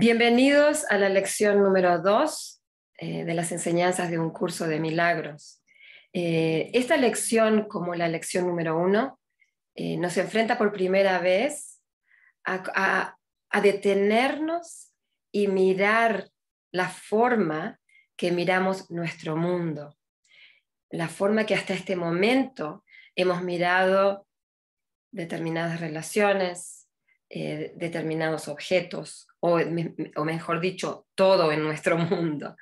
Bienvenidos a la lección número 2 eh, de las enseñanzas de un curso de milagros. Eh, esta lección, como la lección número uno, eh, nos enfrenta por primera vez a, a detenernos y mirar la forma que miramos nuestro mundo, la forma que hasta este momento hemos mirado determinadas relaciones, eh, determinados objetos, o, mejor dicho, todo en nuestro mundo.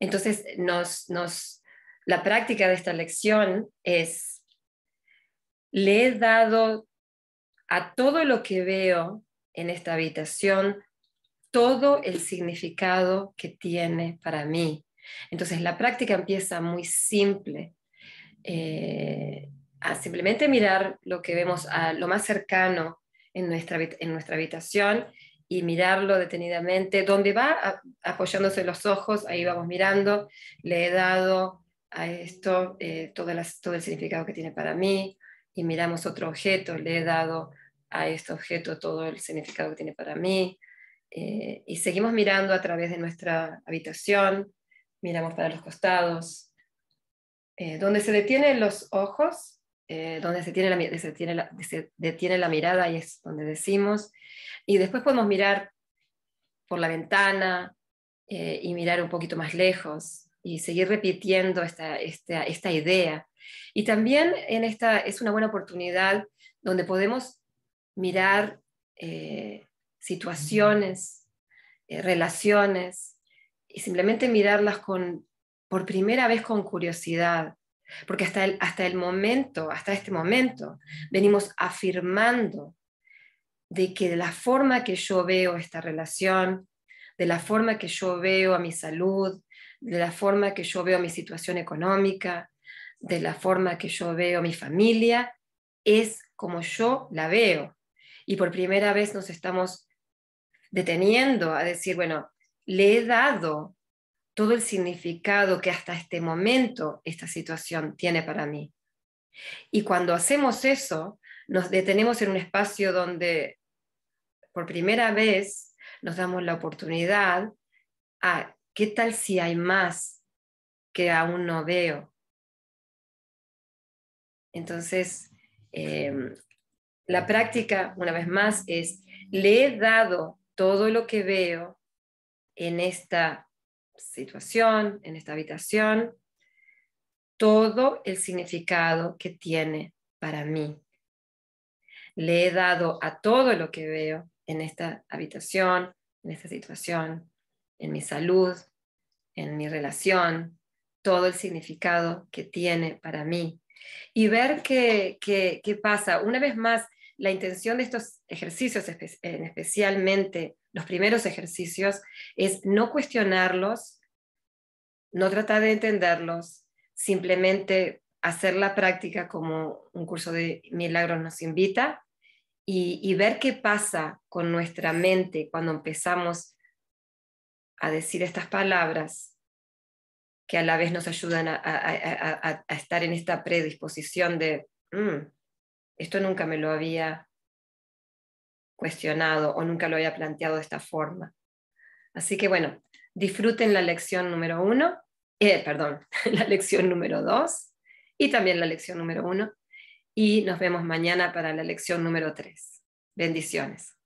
Entonces, nos, la práctica de esta lección es, le he dado a todo lo que veo en esta habitación todo el significado que tiene para mí. Entonces, la práctica empieza muy simple. Eh, a simplemente mirar lo que vemos a lo más cercano en nuestra, en nuestra habitación y mirarlo detenidamente. Donde va apoyándose los ojos, ahí vamos mirando. Le he dado a esto eh, todo, todo el significado que tiene para mí y miramos otro objeto. Le he dado a este objeto todo el significado que tiene para mí. Eh, y seguimos mirando a través de nuestra habitación, miramos para los costados. Eh, donde se detienen los ojos donde se detiene la mirada y es donde decimos. Y después podemos mirar por la ventana eh, y mirar un poquito más lejos y seguir repitiendo esta, idea. Y también en esta es una buena oportunidad donde podemos mirar eh, situaciones, eh, relaciones, y simplemente mirarlas con, por primera vez con curiosidad, porque hasta el, hasta el momento, hasta este momento, venimos afirmando de que de la forma que yo veo esta relación, de la forma que yo veo a mi salud, de la forma que yo veo mi situación económica, de la forma que yo veo a mi familia, es como yo la veo. Y por primera vez nos estamos deteniendo a decir, bueno, le he dado todo el significado que hasta este momento esta situación tiene para mí. Y cuando hacemos eso, nos detenemos en un espacio donde por primera vez nos damos la oportunidad a qué tal si hay más que aún no veo. Entonces, em, la práctica, una vez más, es, le he dado todo lo que veo en esta situación, en esta habitación, todo el significado que tiene para mí. Le he dado a todo lo que veo en esta habitación, en esta situación, en mi salud, en mi relación, todo el significado que tiene para mí. Y ver qué, pasa. Una vez más, la intención de estos ejercicios, especialmente especialmente los primeros ejercicios es no cuestionarlos, no tratar de entenderlos, simplemente hacer la práctica como un curso de milagros nos invita y, ver qué pasa con nuestra mente cuando empezamos a decir estas palabras que a la vez nos ayudan a, estar en esta predisposición de, mm, esto nunca me lo había cuestionado o nunca lo había planteado de esta forma. Así que bueno, disfruten la lección número uno, eh, perdón, la lección número dos y también la lección número uno. Y nos vemos mañana para la lección número tres. Bendiciones.